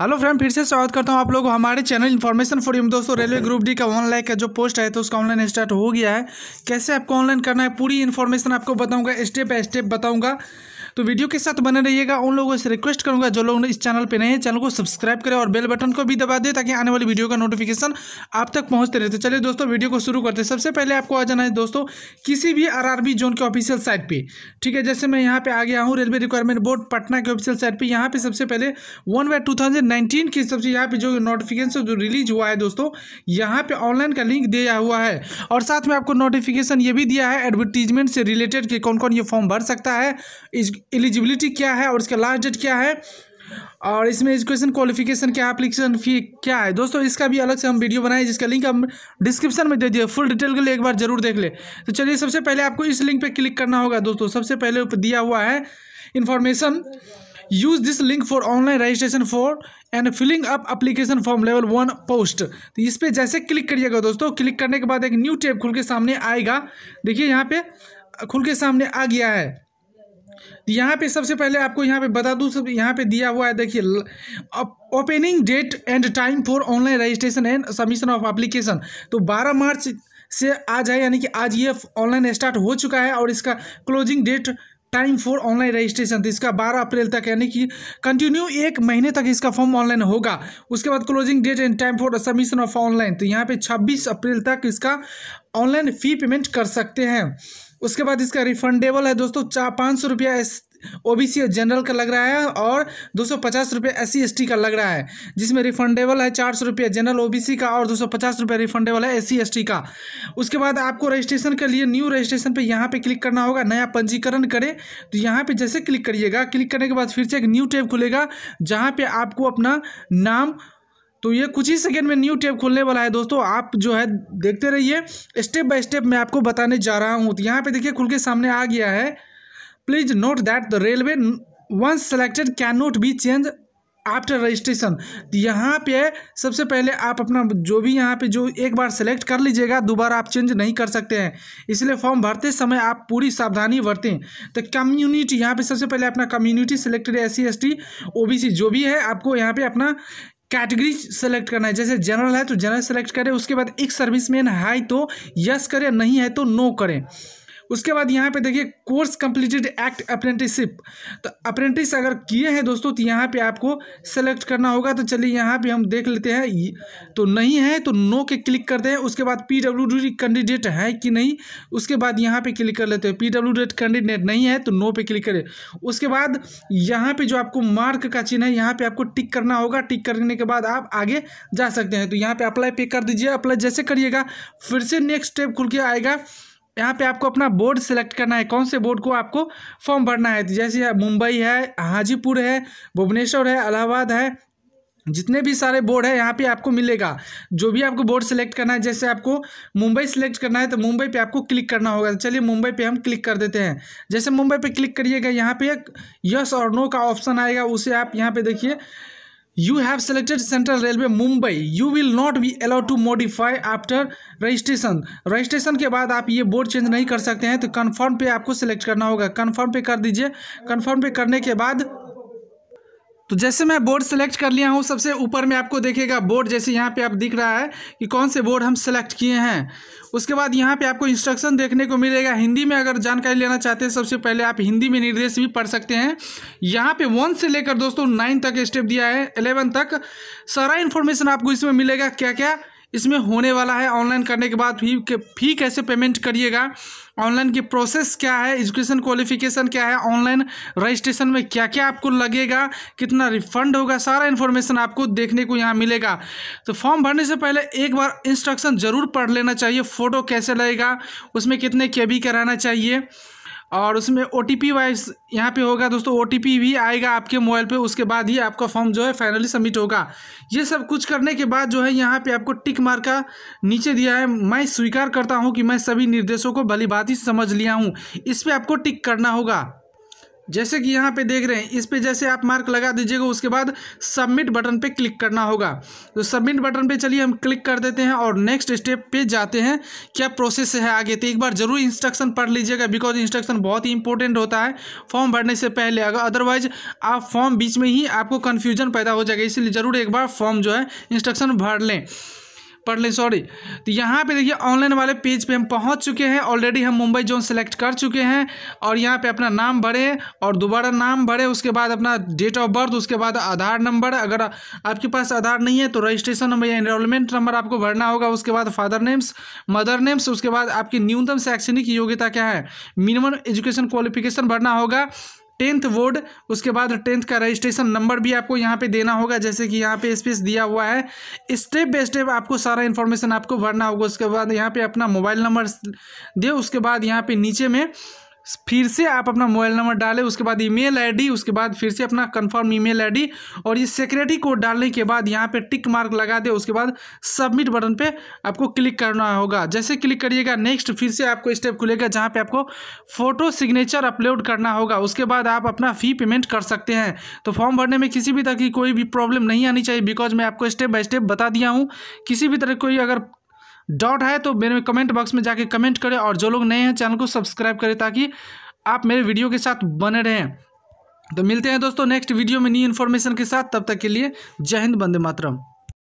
hello friend फिर से स्वागत करता हूँ आप लोगों को हमारे चैनल इन्फॉर्मेशन फॉर दोस्तों रेलवे ग्रुप डी का ऑनलाइन का जो पोस्ट है तो उसका ऑनलाइन स्टार्ट हो गया है कैसे आपको ऑनलाइन करना है पूरी इन्फॉर्मेशन आपको बताऊंगा स्टेप बाय स्टेप बताऊंगा तो वीडियो के साथ बने रहिएगा उन लोगों से रिक्वेस्ट करूँगा जो लोग इस चैनल पर नए हैं चैनल को सब्सक्राइब करें और बेल बटन को भी दबा दें ताकि आने वाली वीडियो का नोटिफिकेशन आप तक पहुँचते रहते चलिए दोस्तों वीडियो को शुरू करते सबसे पहले आपको आ जाना है दोस्तों किसी भी आर जोन के ऑफिशियल साइट पर ठीक है जैसे मैं यहाँ पर आ गया हूँ रेलवे रिक्वायरमेंट बोर्ड पटना के ऑफिशियल साइट पर यहाँ पर सबसे पहले वन बाय टू के हिसाब से यहाँ पर जो नोटिफिकेशन जो रिलीज हुआ है दोस्तों यहाँ पर ऑनलाइन का लिंक दिया हुआ है और साथ में आपको नोटिफिकेशन ये भी दिया है एडवर्टीजमेंट से रिलेटेड कि कौन कौन ये फॉर्म भर सकता है इस एलिजिबिलिटी क्या है और इसका लास्ट डेट क्या है और इसमें एजुकेशन क्वालिफिकेशन क्या एप्लीकेशन फ़ी क्या है दोस्तों इसका भी अलग से हम वीडियो बनाए जिसका लिंक हम डिस्क्रिप्शन में दे दिए फुल डिटेल के लिए एक बार जरूर देख ले तो चलिए सबसे पहले आपको इस लिंक पर क्लिक करना होगा दोस्तों सबसे पहले दिया हुआ है information use this link for online registration for and filling up application form level one post तो इस पर जैसे क्लिक करिएगा दोस्तों क्लिक करने के बाद एक न्यू टेप खुल के सामने आएगा देखिए यहाँ पे खुल के सामने आ गया है यहाँ पे सबसे पहले आपको यहाँ पे बता दूँ सब यहाँ पे दिया हुआ है देखिए opening date and time for online registration and submission of application तो 12 मार्च से आज है यानी कि आज ये ऑनलाइन स्टार्ट हो चुका है और इसका closing date time for online registration तो इसका 12 अप्रैल तक यानी कि कंटिन्यू एक महीने तक इसका फॉर्म ऑनलाइन होगा उसके बाद closing date and time for submission of online तो यहाँ पे 26 अप्रैल तक इसका ऑनलाइन फ़ी पेमेंट कर सकते हैं उसके बाद इसका रिफंडेबल है दोस्तों चार पाँच सौ रुपया S O B C general का लग रहा है और दो सौ पचास रुपये S C e S T का लग रहा है जिसमें रिफंडेबल है चार सौ रुपये जनरल ओ बी सी का और दो सौ पचास रुपये रिफंडेबल है एस सी एस टी का उसके बाद आपको रजिस्ट्रेशन के लिए न्यू रजिस्ट्रेशन पे यहाँ पे क्लिक करना होगा नया पंजीकरण करें तो यहाँ पे जैसे क्लिक करिएगा क्लिक करने के बाद फिर से एक न्यू टैब खुलेगा जहाँ पर आपको अपना नाम तो ये कुछ ही सेकंड में न्यू टैब खुलने वाला है दोस्तों आप जो है देखते रहिए स्टेप बाय स्टेप मैं आपको बताने जा रहा हूँ तो यहाँ पे देखिए खुल के सामने आ गया है please note that the railway once selected can not be change after registration यहाँ पे सबसे पहले आप अपना जो भी यहाँ पे जो एक बार सेलेक्ट कर लीजिएगा दोबारा आप चेंज नहीं कर सकते हैं इसलिए फॉर्म भरते समय आप पूरी सावधानी बरतें तो कम्युनिटी यहाँ पे सबसे पहले अपना कम्युनिटी सेलेक्टेड एस सी जो भी है आपको यहाँ पे अपना कैटेगरी सेलेक्ट करना है जैसे जनरल है तो जनरल सेलेक्ट करें उसके बाद एक सर्विसमैन है तो यस करें नहीं है तो नो करें उसके बाद यहाँ पे देखिए कोर्स कंप्लीटेड एक्ट अप्रेंटिसिप तो अप्रेंटिस अगर किए हैं दोस्तों तो यहाँ पे आपको सेलेक्ट करना होगा तो चलिए यहाँ पे हम देख लेते हैं तो नहीं है तो नो के क्लिक करते हैं उसके बाद पी डब्ल्यू कैंडिडेट है कि नहीं उसके बाद यहाँ पे क्लिक कर लेते हैं पी डब्ल्यू कैंडिडेट नहीं है तो नो पे क्लिक करें उसके बाद यहाँ पे जो आपको मार्क का चिन्ह है यहाँ पर आपको टिक करना होगा टिक करने के बाद आप आगे जा सकते हैं तो यहाँ पर अप्लाई पे कर दीजिए अप्लाई जैसे करिएगा फिर से नेक्स्ट स्टेप खुल के आएगा यहाँ पे आपको अपना बोर्ड सेलेक्ट करना है कौन से बोर्ड को आपको फॉर्म भरना है जैसे मुंबई है हाजीपुर है भुवनेश्वर है इलाहाबाद है जितने भी सारे बोर्ड है यहाँ पे आपको मिलेगा जो भी आपको बोर्ड सेलेक्ट करना है जैसे आपको मुंबई सेलेक्ट करना है तो मुंबई पे आपको क्लिक करना होगा चलिए मुंबई पे हम क्लिक कर देते हैं जैसे मुंबई पे क्लिक करिएगा यहाँ पे एक यस और नो का ऑप्शन आएगा उसे आप यहाँ पे देखिए you have selected central railway mumbai you will not be allowed to modify after registration registration के बाद आप ये बोर्ड चेंज नहीं कर सकते हैं तो कन्फर्म पे आपको सेलेक्ट करना होगा कन्फर्म पे कर दीजिए कन्फर्म पे करने के बाद तो जैसे मैं बोर्ड सेलेक्ट कर लिया हूँ सबसे ऊपर में आपको देखेगा बोर्ड जैसे यहाँ पे आप दिख रहा है कि कौन से बोर्ड हम सेलेक्ट किए हैं उसके बाद यहाँ पे आपको इंस्ट्रक्शन देखने को मिलेगा हिंदी में अगर जानकारी लेना चाहते हैं सबसे पहले आप हिंदी में निर्देश भी पढ़ सकते हैं यहाँ पे वन से लेकर दोस्तों नाइन तक स्टेप दिया है एलेवन तक सारा इन्फॉर्मेशन आपको इसमें मिलेगा क्या क्या इसमें होने वाला है ऑनलाइन करने के बाद फी फी कैसे पेमेंट करिएगा ऑनलाइन की प्रोसेस क्या है एजुकेशन क्वालिफिकेशन क्या है ऑनलाइन रजिस्ट्रेशन में क्या क्या आपको लगेगा कितना रिफंड होगा सारा इन्फॉर्मेशन आपको देखने को यहाँ मिलेगा तो फॉर्म भरने से पहले एक बार इंस्ट्रक्शन ज़रूर पढ़ लेना चाहिए फ़ोटो कैसे लगेगा उसमें कितने के बी कराना चाहिए और उसमें ओ टी पी वाइज यहाँ पर होगा दोस्तों ओ टी पी भी आएगा आपके मोबाइल पे उसके बाद ही आपका फॉर्म जो है फाइनली सबमिट होगा ये सब कुछ करने के बाद जो है यहाँ पे आपको टिक मार का नीचे दिया है मैं स्वीकार करता हूँ कि मैं सभी निर्देशों को भली भांति समझ लिया हूँ इस पर आपको टिक करना होगा जैसे कि यहाँ पे देख रहे हैं इस पे जैसे आप मार्क लगा दीजिएगा उसके बाद सबमिट बटन पे क्लिक करना होगा तो सबमिट बटन पे चलिए हम क्लिक कर देते हैं और नेक्स्ट स्टेप पे जाते हैं क्या प्रोसेस है आगे तो एक बार ज़रूर इंस्ट्रक्शन पढ़ लीजिएगा बिकॉज इंस्ट्रक्शन बहुत ही इंपॉर्टेंट होता है फॉर्म भरने से पहले अगर अदरवाइज आप फॉर्म बीच में ही आपको कन्फ्यूजन पैदा हो जाएगा इसलिए ज़रूर एक बार फॉर्म जो है इंस्ट्रक्शन भर लें पढ़ लें सॉरी तो यहाँ पे देखिए ऑनलाइन वाले पेज पे हम पहुँच चुके हैं ऑलरेडी हम मुंबई जोन सेलेक्ट कर चुके हैं और यहाँ पे अपना नाम भरे और दोबारा नाम भरे उसके बाद अपना डेट ऑफ बर्थ उसके बाद आधार नंबर अगर आपके पास आधार नहीं है तो रजिस्ट्रेशन नंबर या इनरोलमेंट नंबर आपको भरना होगा उसके बाद फादर नेम्स मदर नेम्स उसके बाद आपकी न्यूनतम शैक्षणिक योग्यता क्या है मिनिमम एजुकेशन क्वालिफिकेशन भरना होगा टेंथ वोर्ड उसके बाद टेंथ का रजिस्ट्रेशन नंबर भी आपको यहाँ पे देना होगा जैसे कि यहाँ पे स्पेस दिया हुआ है स्टेप बाय स्टेप आपको सारा इन्फॉर्मेशन आपको भरना होगा उसके बाद यहाँ पे अपना मोबाइल नंबर दे उसके बाद यहाँ पे नीचे में फिर से आप अपना मोबाइल नंबर डालें उसके बाद ईमेल आईडी उसके बाद फिर से अपना कंफर्म ईमेल आईडी और ये सिक्योरिटी कोड डालने के बाद यहाँ पे टिक मार्क लगा दे उसके बाद सबमिट बटन पे आपको क्लिक करना होगा जैसे क्लिक करिएगा नेक्स्ट फिर से आपको स्टेप खुलेगा जहाँ पे आपको फोटो सिग्नेचर अपलोड करना होगा उसके बाद आप अपना फ़ी पेमेंट कर सकते हैं तो फॉर्म भरने में किसी भी तरह की कोई भी प्रॉब्लम नहीं आनी चाहिए बिकॉज मैं आपको स्टेप बाय स्टेप बता दिया हूँ किसी भी तरह कोई अगर डाउट है तो मेरे कमेंट बॉक्स में जाके कमेंट करें और जो लोग नए हैं चैनल को सब्सक्राइब करें ताकि आप मेरे वीडियो के साथ बने रहें तो मिलते हैं दोस्तों नेक्स्ट वीडियो में न्यू इन्फॉर्मेशन के साथ तब तक के लिए जय हिंद बंदे मातरम